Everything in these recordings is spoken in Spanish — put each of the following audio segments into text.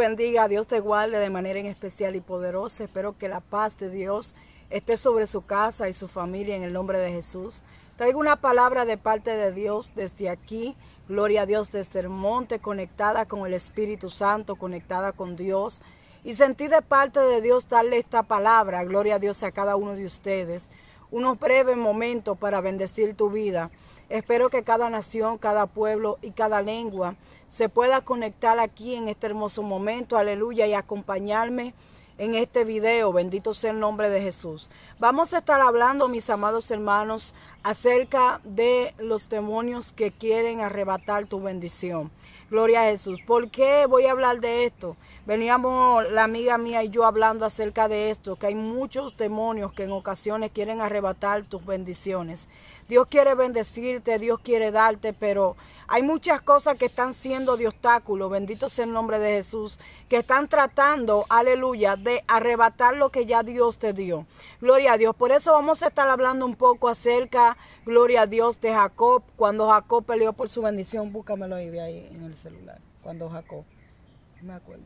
bendiga, Dios te guarde de manera en especial y poderosa. Espero que la paz de Dios esté sobre su casa y su familia en el nombre de Jesús. Traigo una palabra de parte de Dios desde aquí. Gloria a Dios desde el este monte, conectada con el Espíritu Santo, conectada con Dios. Y sentí de parte de Dios darle esta palabra, gloria a Dios a cada uno de ustedes. Unos breves momentos para bendecir tu vida. Espero que cada nación, cada pueblo y cada lengua se pueda conectar aquí en este hermoso momento, aleluya, y acompañarme en este video, bendito sea el nombre de Jesús. Vamos a estar hablando, mis amados hermanos, acerca de los demonios que quieren arrebatar tu bendición. Gloria a Jesús. ¿Por qué voy a hablar de esto? Veníamos la amiga mía y yo hablando acerca de esto, que hay muchos demonios que en ocasiones quieren arrebatar tus bendiciones. Dios quiere bendecirte, Dios quiere darte, pero hay muchas cosas que están siendo de obstáculo, bendito sea el nombre de Jesús, que están tratando, aleluya, de arrebatar lo que ya Dios te dio. Gloria a Dios. Por eso vamos a estar hablando un poco acerca, gloria a Dios, de Jacob, cuando Jacob peleó por su bendición. Búscamelo ahí, ahí en el celular. Cuando Jacob, me acuerdo.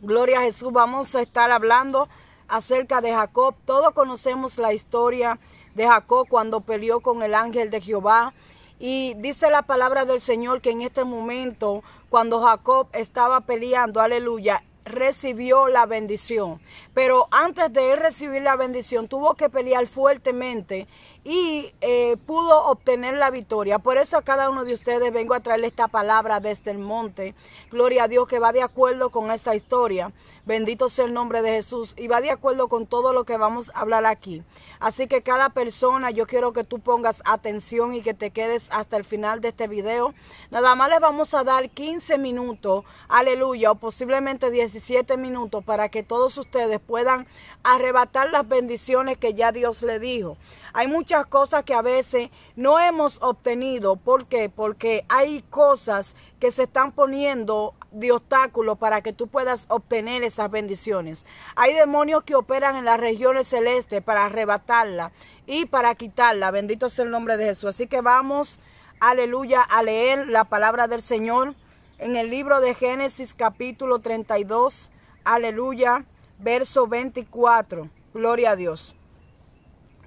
Gloria a Jesús, vamos a estar hablando acerca de Jacob. Todos conocemos la historia de Jacob cuando peleó con el ángel de Jehová. Y dice la palabra del Señor que en este momento, cuando Jacob estaba peleando, aleluya, recibió la bendición. Pero antes de él recibir la bendición, tuvo que pelear fuertemente y eh, pudo obtener la victoria. Por eso a cada uno de ustedes vengo a traer esta palabra desde el monte. Gloria a Dios que va de acuerdo con esta historia. Bendito sea el nombre de Jesús y va de acuerdo con todo lo que vamos a hablar aquí. Así que cada persona, yo quiero que tú pongas atención y que te quedes hasta el final de este video. Nada más les vamos a dar 15 minutos, aleluya, o posiblemente 17 minutos para que todos ustedes puedan arrebatar las bendiciones que ya Dios le dijo. Hay muchas cosas que a veces no hemos obtenido. ¿Por qué? Porque hay cosas que se están poniendo de obstáculo para que tú puedas obtener esas bendiciones. Hay demonios que operan en las regiones celestes para arrebatarla y para quitarla. Bendito sea el nombre de Jesús. Así que vamos, aleluya, a leer la palabra del Señor en el libro de Génesis capítulo 32, aleluya, verso 24. Gloria a Dios.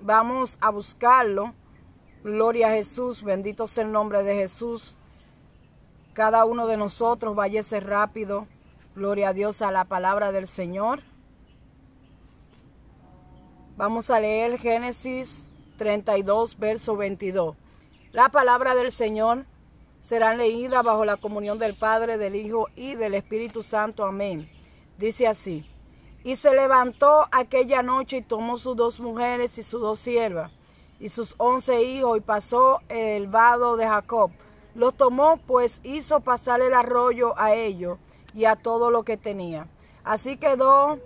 Vamos a buscarlo. Gloria a Jesús, bendito sea el nombre de Jesús. Cada uno de nosotros vayese rápido. Gloria a Dios a la palabra del Señor. Vamos a leer Génesis 32, verso 22. La palabra del Señor será leída bajo la comunión del Padre, del Hijo y del Espíritu Santo. Amén. Dice así. Y se levantó aquella noche y tomó sus dos mujeres y sus dos siervas y sus once hijos y pasó el vado de Jacob. Los tomó, pues hizo pasar el arroyo a ellos y a todo lo que tenía. Así quedó,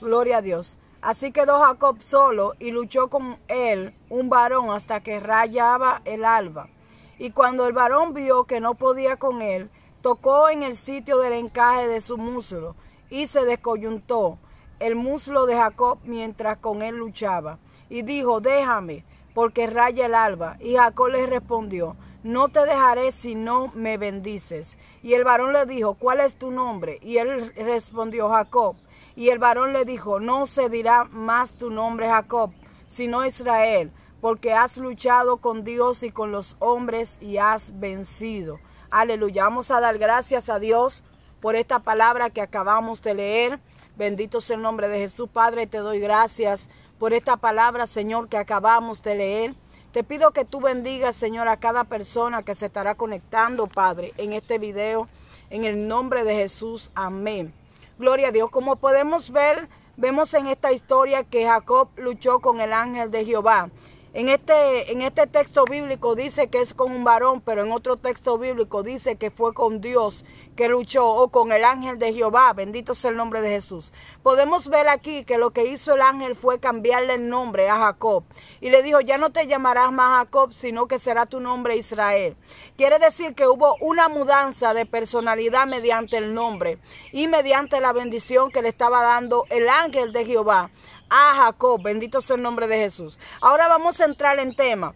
gloria a Dios, así quedó Jacob solo y luchó con él un varón hasta que rayaba el alba. Y cuando el varón vio que no podía con él, tocó en el sitio del encaje de su muslo y se descoyuntó el muslo de Jacob mientras con él luchaba, y dijo, déjame, porque raya el alba. Y Jacob le respondió, no te dejaré si no me bendices. Y el varón le dijo, ¿cuál es tu nombre? Y él respondió, Jacob. Y el varón le dijo, no se dirá más tu nombre Jacob, sino Israel, porque has luchado con Dios y con los hombres y has vencido. Aleluya. Vamos a dar gracias a Dios por esta palabra que acabamos de leer. Bendito sea el nombre de Jesús, Padre, te doy gracias por esta palabra, Señor, que acabamos de leer. Te pido que tú bendigas, Señor, a cada persona que se estará conectando, Padre, en este video, en el nombre de Jesús. Amén. Gloria a Dios. Como podemos ver, vemos en esta historia que Jacob luchó con el ángel de Jehová. Este, en este, texto bíblico dice que es con un varón, pero en otro texto bíblico dice que fue con Dios que luchó o con el ángel de Jehová. Bendito sea el nombre de Jesús. Podemos ver aquí que lo que hizo el ángel fue cambiarle el nombre a Jacob. Y le dijo, ya no te llamarás más Jacob, sino que será tu nombre Israel. Quiere decir que hubo una mudanza de personalidad mediante el nombre y mediante la bendición que le estaba dando el ángel de Jehová a Jacob. Bendito sea el nombre de Jesús. Ahora vamos a entrar en tema.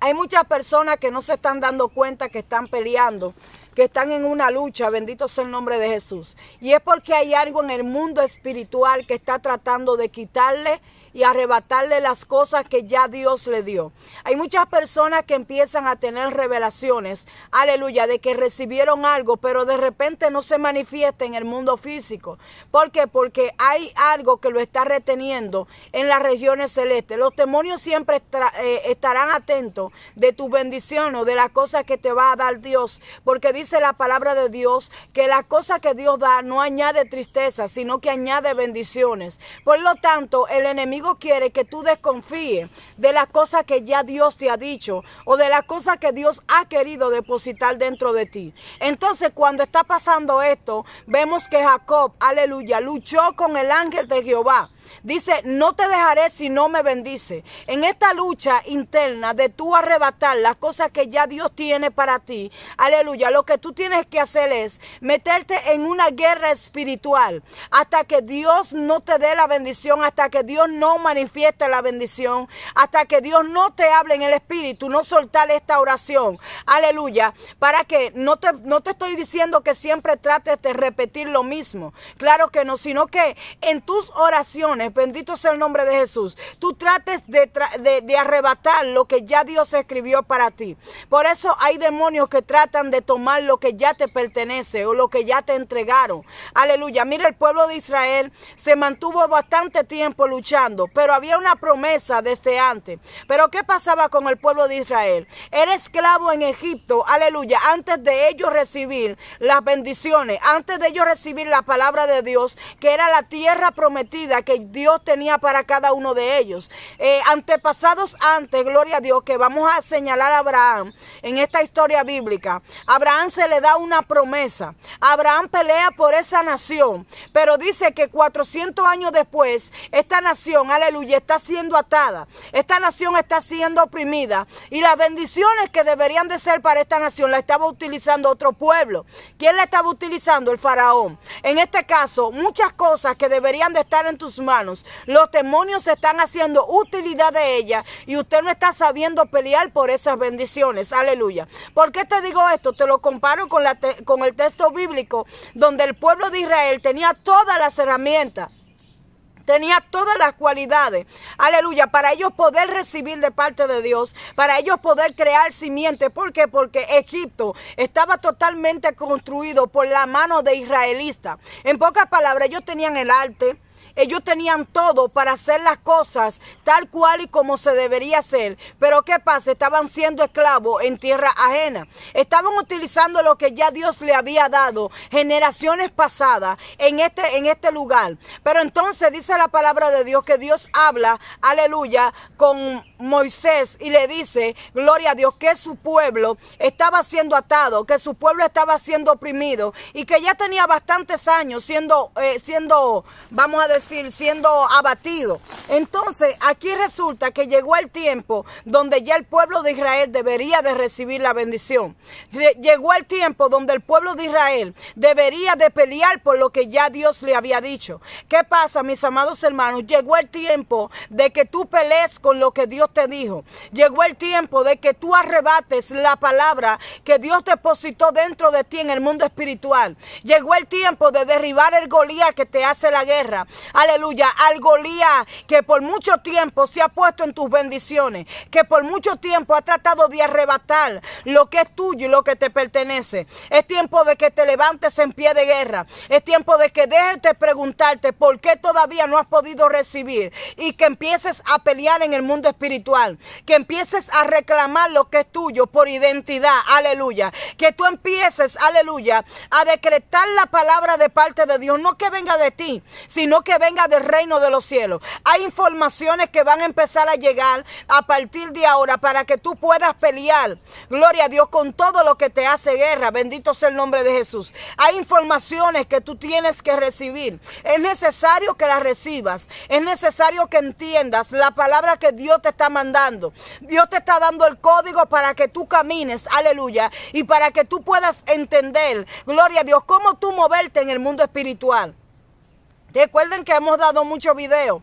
Hay muchas personas que no se están dando cuenta que están peleando, que están en una lucha, bendito sea el nombre de Jesús. Y es porque hay algo en el mundo espiritual que está tratando de quitarle y arrebatarle las cosas que ya Dios le dio. Hay muchas personas que empiezan a tener revelaciones, aleluya, de que recibieron algo, pero de repente no se manifiesta en el mundo físico. ¿Por qué? Porque hay algo que lo está reteniendo en las regiones celestes. Los demonios siempre eh, estarán atentos de tu bendición o de las cosas que te va a dar Dios, porque dice la palabra de Dios que la cosa que Dios da no añade tristeza, sino que añade bendiciones. Por lo tanto, el enemigo quiere que tú desconfíes de las cosas que ya Dios te ha dicho o de las cosas que Dios ha querido depositar dentro de ti. Entonces, cuando está pasando esto, vemos que Jacob, aleluya, luchó con el ángel de Jehová. Dice, no te dejaré si no me bendice. En esta lucha interna de tú arrebatar las cosas que ya Dios tiene para ti, aleluya, lo que tú tienes que hacer es meterte en una guerra espiritual hasta que Dios no te dé la bendición, hasta que Dios no manifieste la bendición, hasta que Dios no te hable en el espíritu, no soltar esta oración, aleluya, para que no te, no te estoy diciendo que siempre trates de repetir lo mismo, claro que no, sino que en tus oraciones, bendito sea el nombre de Jesús, tú trates de, de arrebatar lo que ya Dios escribió para ti. Por eso hay demonios que tratan de tomar lo que ya te pertenece o lo que ya te entregaron. Aleluya. Mira, el pueblo de Israel se mantuvo bastante tiempo luchando, pero había una promesa desde antes. Pero ¿qué pasaba con el pueblo de Israel? Era esclavo en Egipto, aleluya, antes de ellos recibir las bendiciones, antes de ellos recibir la palabra de Dios, que era la tierra prometida que Dios tenía para cada uno de ellos. Eh, antepasados antes, gloria a Dios, que vamos a señalar a Abraham en esta historia bíblica. Abraham se le da una promesa. Abraham pelea por esa nación, pero dice que 400 años después, esta nación, aleluya, está siendo atada. Esta nación está siendo oprimida y las bendiciones que deberían de ser para esta nación la estaba utilizando otro pueblo. ¿Quién la estaba utilizando? El faraón. En este caso, muchas cosas que deberían de estar en tus manos los demonios están haciendo utilidad de ella y usted no está sabiendo pelear por esas bendiciones. Aleluya. ¿Por qué te digo esto? Te lo comparo con, la con el texto bíblico donde el pueblo de Israel tenía todas las herramientas tenía todas las cualidades, aleluya, para ellos poder recibir de parte de Dios, para ellos poder crear simiente. ¿Por qué? Porque Egipto estaba totalmente construido por la mano de israelista. En pocas palabras, ellos tenían el arte ellos tenían todo para hacer las cosas tal cual y como se debería hacer. Pero ¿qué pasa? Estaban siendo esclavos en tierra ajena. Estaban utilizando lo que ya Dios le había dado generaciones pasadas en este, en este lugar. Pero entonces dice la palabra de Dios que Dios habla, aleluya, con Moisés y le dice, gloria a Dios, que su pueblo estaba siendo atado, que su pueblo estaba siendo oprimido y que ya tenía bastantes años siendo, eh, siendo vamos a decir, siendo abatido. Entonces, aquí resulta que llegó el tiempo donde ya el pueblo de Israel debería de recibir la bendición. Llegó el tiempo donde el pueblo de Israel debería de pelear por lo que ya Dios le había dicho. ¿Qué pasa, mis amados hermanos? Llegó el tiempo de que tú pelees con lo que Dios te dijo. Llegó el tiempo de que tú arrebates la palabra que Dios depositó dentro de ti en el mundo espiritual. Llegó el tiempo de derribar el Golía que te hace la guerra aleluya, al Golía que por mucho tiempo se ha puesto en tus bendiciones, que por mucho tiempo ha tratado de arrebatar lo que es tuyo y lo que te pertenece. Es tiempo de que te levantes en pie de guerra. Es tiempo de que dejes de preguntarte por qué todavía no has podido recibir y que empieces a pelear en el mundo espiritual, que empieces a reclamar lo que es tuyo por identidad, aleluya, que tú empieces, aleluya, a decretar la palabra de parte de Dios, no que venga de ti, sino que venga del reino de los cielos. Hay informaciones que van a empezar a llegar a partir de ahora para que tú puedas pelear, gloria a Dios, con todo lo que te hace guerra. Bendito sea el nombre de Jesús. Hay informaciones que tú tienes que recibir. Es necesario que las recibas. Es necesario que entiendas la palabra que Dios te está mandando. Dios te está dando el código para que tú camines, aleluya, y para que tú puedas entender, gloria a Dios, cómo tú moverte en el mundo espiritual. Recuerden que hemos dado muchos videos.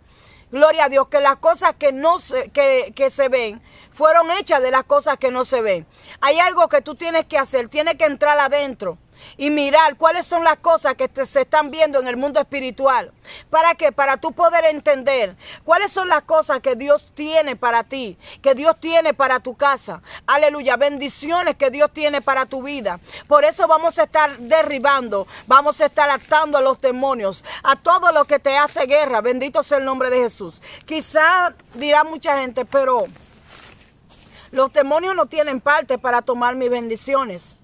Gloria a Dios, que las cosas que no se, que, se ven fueron hechas de las cosas que no se ven. Hay algo que tú tienes que hacer, tienes que entrar adentro y mirar cuáles son las cosas que se están viendo en el mundo espiritual. ¿Para qué? Para tú poder entender cuáles son las cosas que Dios tiene para ti, que Dios tiene para tu casa. Aleluya, bendiciones que Dios tiene para tu vida. Por eso vamos a estar derribando, vamos a estar atando a los demonios, a todo lo que te hace guerra. Bendito sea el nombre de Jesús. Quizá dirá mucha gente, pero... Los demonios no tienen parte para tomar mis bendiciones.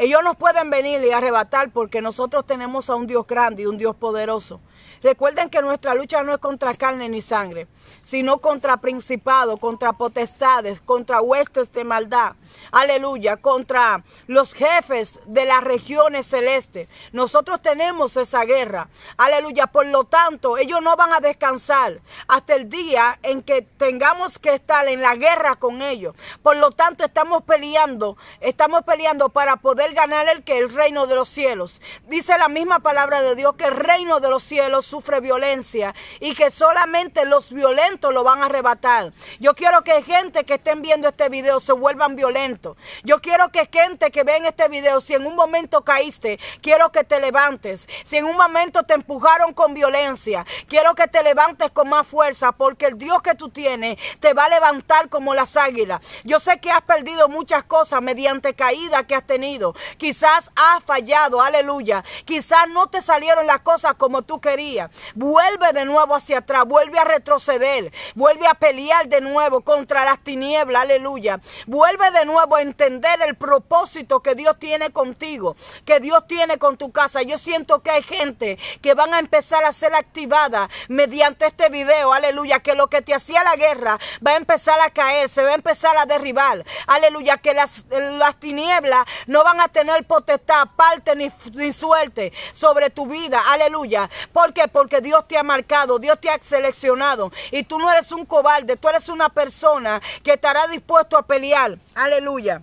Ellos nos pueden venir y arrebatar porque nosotros tenemos a un Dios grande y un Dios poderoso. Recuerden que nuestra lucha no es contra carne ni sangre, sino contra principados, contra potestades, contra huestes de maldad. Aleluya, contra los jefes de las regiones celestes. Nosotros tenemos esa guerra. Aleluya, por lo tanto, ellos no van a descansar hasta el día en que tengamos que estar en la guerra con ellos. Por lo tanto, estamos peleando, estamos peleando para poder ganar el que el reino de los cielos. Dice la misma palabra de Dios que el reino de los cielos sufre violencia y que solamente los violentos lo van a arrebatar. Yo quiero que gente que estén viendo este video se vuelvan violentos. Yo quiero que gente que ve en este video, si en un momento caíste, quiero que te levantes. Si en un momento te empujaron con violencia, quiero que te levantes con más fuerza porque el Dios que tú tienes te va a levantar como las águilas. Yo sé que has perdido muchas cosas mediante caída que has tenido. Quizás has fallado, aleluya. Quizás no te salieron las cosas como tú querías. Vuelve de nuevo hacia atrás, vuelve a retroceder, vuelve a pelear de nuevo contra las tinieblas, aleluya. Vuelve de nuevo a entender el propósito que Dios tiene contigo, que Dios tiene con tu casa. Yo siento que hay gente que van a empezar a ser activada mediante este video, aleluya, que lo que te hacía la guerra va a empezar a caer, se va a empezar a derribar, aleluya, que las, las tinieblas no van a tener potestad, parte ni, ni suerte sobre tu vida. Aleluya. ¿Por qué? Porque Dios te ha marcado, Dios te ha seleccionado. Y tú no eres un cobarde, tú eres una persona que estará dispuesto a pelear. Aleluya.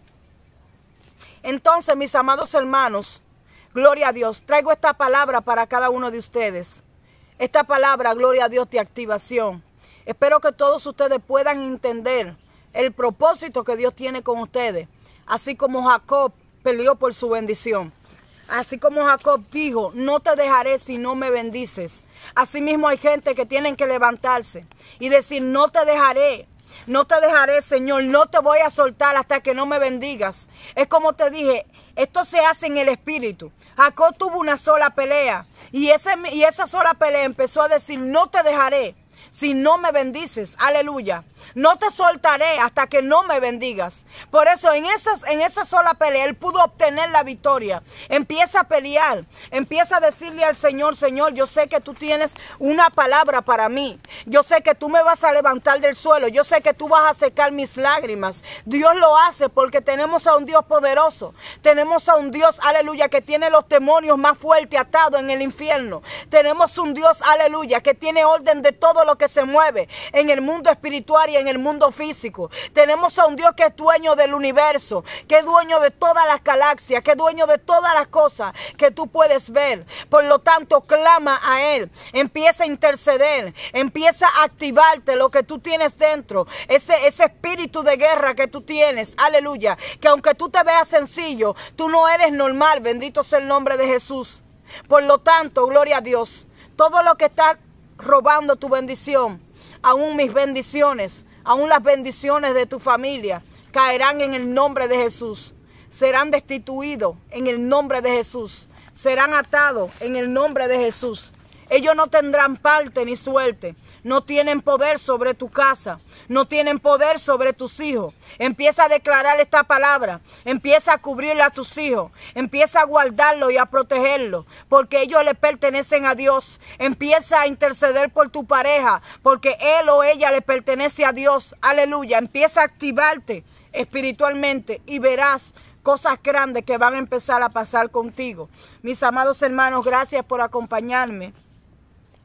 Entonces, mis amados hermanos, gloria a Dios, traigo esta palabra para cada uno de ustedes. Esta palabra, gloria a Dios, de activación. Espero que todos ustedes puedan entender el propósito que Dios tiene con ustedes. Así como Jacob peleó por su bendición. Así como Jacob dijo, no te dejaré si no me bendices. Asimismo hay gente que tienen que levantarse y decir, no te dejaré. No te dejaré, Señor, no te voy a soltar hasta que no me bendigas. Es como te dije, esto se hace en el espíritu. Jacob tuvo una sola pelea y, ese, y esa sola pelea empezó a decir, no te dejaré si no me bendices. Aleluya. No te soltaré hasta que no me bendigas. Por eso en, en esa sola pelea él pudo obtener la victoria. Empieza a pelear. Empieza a decirle al Señor, Señor, yo sé que tú tienes una palabra para mí. Yo sé que tú me vas a levantar del suelo. Yo sé que tú vas a secar mis lágrimas. Dios lo hace porque tenemos a un Dios poderoso. Tenemos a un Dios, aleluya, que tiene los demonios más fuertes atados en el infierno. Tenemos un Dios, aleluya, que tiene orden de todo lo que se mueve en el mundo espiritual y en el mundo físico. Tenemos a un Dios que es dueño del universo, que es dueño de todas las galaxias, que es dueño de todas las cosas que tú puedes ver. Por lo tanto, clama a Él, empieza a interceder, empieza a activarte lo que tú tienes dentro, ese, ese espíritu de guerra que tú tienes. Aleluya. Que aunque tú te veas sencillo, tú no eres normal. Bendito sea el nombre de Jesús. Por lo tanto, gloria a Dios. Todo lo que está robando tu bendición. Aún mis bendiciones, aún las bendiciones de tu familia caerán en el nombre de Jesús. Serán destituidos en el nombre de Jesús. Serán atados en el nombre de Jesús. Ellos no tendrán parte ni suerte. No tienen poder sobre tu casa. No tienen poder sobre tus hijos. Empieza a declarar esta palabra. Empieza a cubrirle a tus hijos. Empieza a guardarlo y a protegerlo. Porque ellos le pertenecen a Dios. Empieza a interceder por tu pareja. Porque él o ella le pertenece a Dios. Aleluya. Empieza a activarte espiritualmente y verás cosas grandes que van a empezar a pasar contigo. Mis amados hermanos, gracias por acompañarme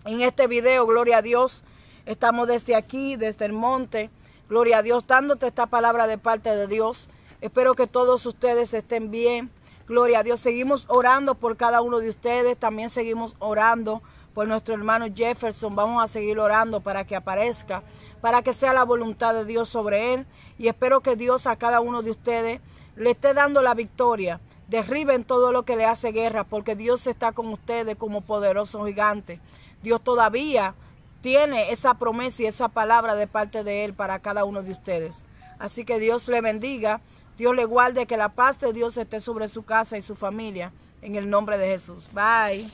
en este video, gloria a Dios. Estamos desde aquí, desde el monte, gloria a Dios, dándote esta palabra de parte de Dios. Espero que todos ustedes estén bien. Gloria a Dios. Seguimos orando por cada uno de ustedes. También seguimos orando por nuestro hermano Jefferson. Vamos a seguir orando para que aparezca, para que sea la voluntad de Dios sobre él. Y espero que Dios a cada uno de ustedes le esté dando la victoria. Derriben todo lo que le hace guerra, porque Dios está con ustedes como poderoso gigante. Dios todavía tiene esa promesa y esa palabra de parte de Él para cada uno de ustedes. Así que Dios le bendiga, Dios le guarde, que la paz de Dios esté sobre su casa y su familia. En el nombre de Jesús. Bye.